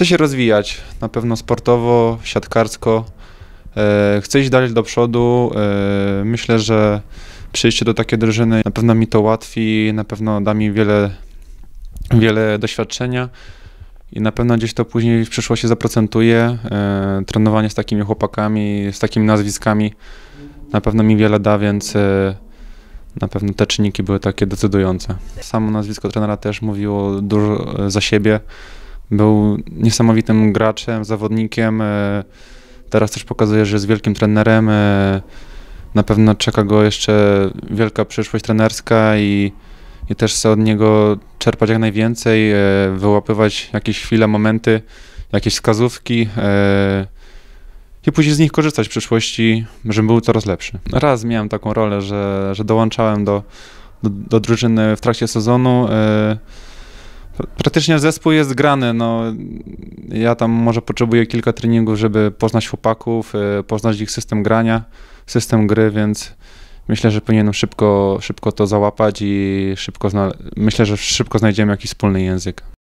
Chcę się rozwijać na pewno sportowo, siatkarsko. E, Chcę iść dalej do przodu. E, myślę, że przyjście do takiej drużyny na pewno mi to ułatwi, na pewno da mi wiele, wiele doświadczenia i na pewno gdzieś to później w przyszłości zaprocentuje. E, trenowanie z takimi chłopakami, z takimi nazwiskami na pewno mi wiele da, więc na pewno te czynniki były takie decydujące. Samo nazwisko trenera też mówiło dużo za siebie. Był niesamowitym graczem, zawodnikiem. E, teraz też pokazuje, że jest wielkim trenerem. E, na pewno czeka go jeszcze wielka przyszłość trenerska i, i też chcę od niego czerpać jak najwięcej, e, wyłapywać jakieś chwile, momenty, jakieś wskazówki i później z nich korzystać w przyszłości, żebym był coraz lepszy. Raz miałem taką rolę, że, że dołączałem do, do, do drużyny w trakcie sezonu. Yy, Praktycznie zespół jest grany. No, ja tam może potrzebuję kilka treningów, żeby poznać chłopaków, e, poznać ich system grania, system gry, więc myślę, że powinienem szybko, szybko to załapać i szybko myślę, że szybko znajdziemy jakiś wspólny język.